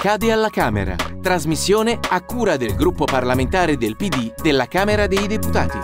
Cade alla Camera. Trasmissione a cura del gruppo parlamentare del PD della Camera dei Deputati.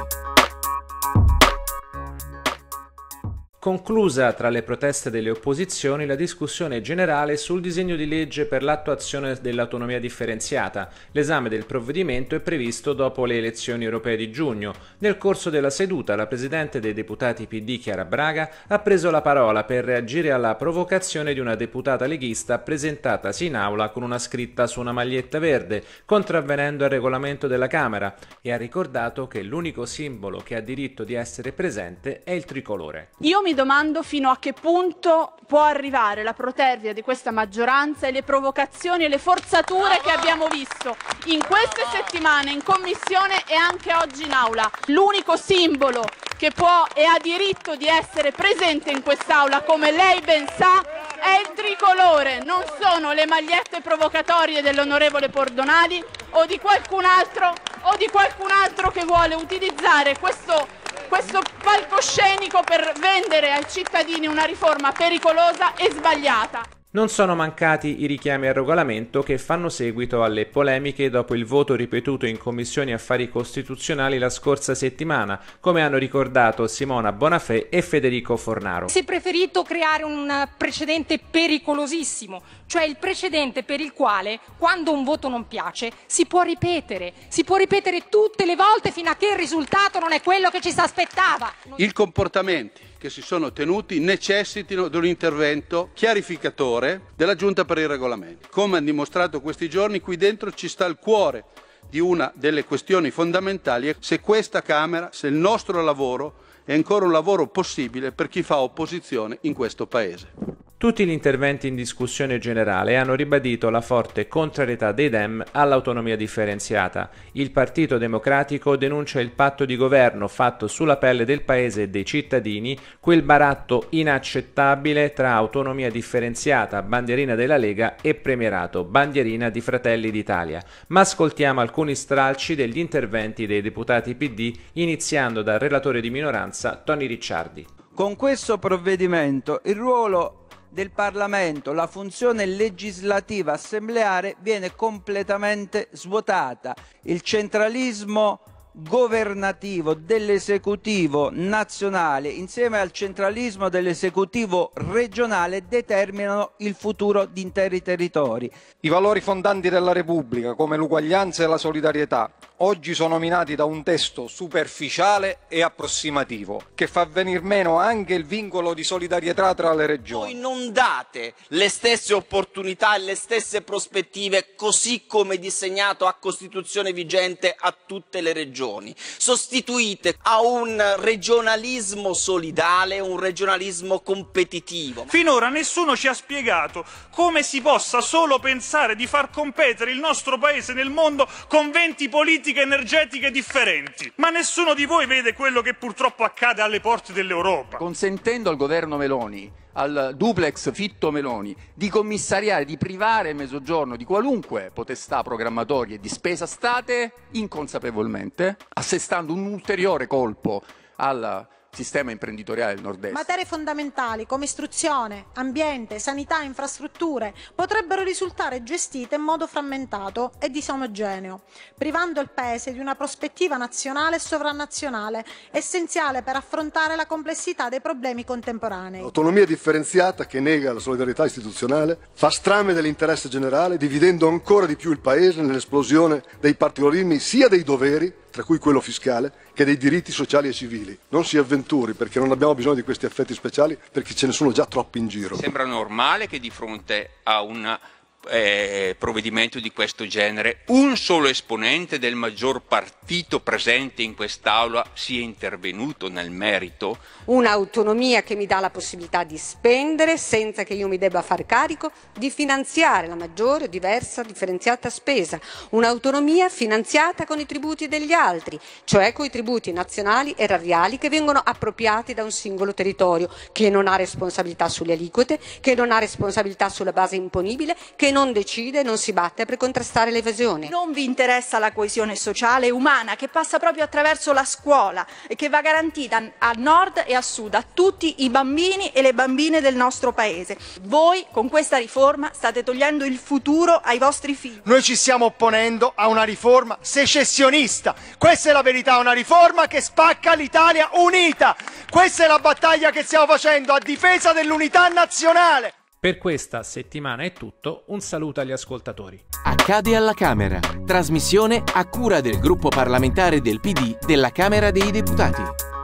conclusa tra le proteste delle opposizioni la discussione generale sul disegno di legge per l'attuazione dell'autonomia differenziata. L'esame del provvedimento è previsto dopo le elezioni europee di giugno. Nel corso della seduta la Presidente dei deputati PD Chiara Braga ha preso la parola per reagire alla provocazione di una deputata leghista presentatasi in aula con una scritta su una maglietta verde, contravvenendo al regolamento della Camera, e ha ricordato che l'unico simbolo che ha diritto di essere presente è il tricolore. Io mi domando fino a che punto può arrivare la protervia di questa maggioranza e le provocazioni e le forzature che abbiamo visto in queste settimane in commissione e anche oggi in aula. L'unico simbolo che può e ha diritto di essere presente in quest'aula, come lei ben sa, è il tricolore, non sono le magliette provocatorie dell'onorevole Pordonali o di qualcun altro o di qualcun altro che vuole utilizzare questo questo palcoscenico per vendere ai cittadini una riforma pericolosa e sbagliata. Non sono mancati i richiami al regolamento che fanno seguito alle polemiche dopo il voto ripetuto in Commissione Affari Costituzionali la scorsa settimana, come hanno ricordato Simona Bonafè e Federico Fornaro. Si è preferito creare un precedente pericolosissimo, cioè il precedente per il quale quando un voto non piace si può ripetere, si può ripetere tutte le volte fino a che il risultato non è quello che ci si aspettava. Il comportamento che si sono tenuti necessitino di un intervento chiarificatore della Giunta per il regolamento. Come hanno dimostrato questi giorni, qui dentro ci sta il cuore di una delle questioni fondamentali è se questa Camera, se il nostro lavoro è ancora un lavoro possibile per chi fa opposizione in questo Paese. Tutti gli interventi in discussione generale hanno ribadito la forte contrarietà dei Dem all'autonomia differenziata. Il Partito Democratico denuncia il patto di governo fatto sulla pelle del paese e dei cittadini, quel baratto inaccettabile tra autonomia differenziata, bandierina della Lega e premierato, bandierina di Fratelli d'Italia. Ma ascoltiamo alcuni stralci degli interventi dei deputati PD, iniziando dal relatore di minoranza Tony Ricciardi. Con questo provvedimento il ruolo del Parlamento, la funzione legislativa assembleare viene completamente svuotata. Il centralismo governativo dell'esecutivo nazionale insieme al centralismo dell'esecutivo regionale determinano il futuro di interi territori. I valori fondanti della Repubblica come l'uguaglianza e la solidarietà oggi sono minati da un testo superficiale e approssimativo, che fa venir meno anche il vincolo di solidarietà tra le regioni. Voi non date le stesse opportunità e le stesse prospettive, così come disegnato a Costituzione vigente, a tutte le regioni. Sostituite a un regionalismo solidale, un regionalismo competitivo. Finora nessuno ci ha spiegato come si possa solo pensare di far competere il nostro paese nel mondo con 20 politici politiche energetiche differenti. Ma nessuno di voi vede quello che purtroppo accade alle porte dell'Europa. Consentendo al governo Meloni, al duplex Fitto Meloni, di commissariare, di privare il Mezzogiorno di qualunque potestà programmatoria e di spesa, state inconsapevolmente assestando un ulteriore colpo alla sistema imprenditoriale del nord-est. Materie fondamentali come istruzione, ambiente, sanità, infrastrutture potrebbero risultare gestite in modo frammentato e disomogeneo, privando il Paese di una prospettiva nazionale e sovranazionale essenziale per affrontare la complessità dei problemi contemporanei. L'autonomia differenziata che nega la solidarietà istituzionale fa strame dell'interesse generale, dividendo ancora di più il Paese nell'esplosione dei particolarismi sia dei doveri tra cui quello fiscale, che dei diritti sociali e civili. Non si avventuri perché non abbiamo bisogno di questi effetti speciali perché ce ne sono già troppi in giro. Sembra normale che di fronte a una eh, provvedimento di questo genere un solo esponente del maggior partito presente in quest'Aula sia intervenuto nel merito? Un'autonomia che mi dà la possibilità di spendere senza che io mi debba far carico di finanziare la maggiore, diversa, differenziata spesa. Un'autonomia finanziata con i tributi degli altri, cioè con i tributi nazionali e radiali che vengono appropriati da un singolo territorio che non ha responsabilità sulle aliquote, che non ha responsabilità sulla base imponibile, che non non decide, non si batte per contrastare l'evasione. Non vi interessa la coesione sociale e umana che passa proprio attraverso la scuola e che va garantita a nord e a sud, a tutti i bambini e le bambine del nostro Paese. Voi con questa riforma state togliendo il futuro ai vostri figli. Noi ci stiamo opponendo a una riforma secessionista. Questa è la verità, una riforma che spacca l'Italia unita. Questa è la battaglia che stiamo facendo a difesa dell'unità nazionale. Per questa settimana è tutto, un saluto agli ascoltatori. Accade alla Camera, trasmissione a cura del gruppo parlamentare del PD della Camera dei Deputati.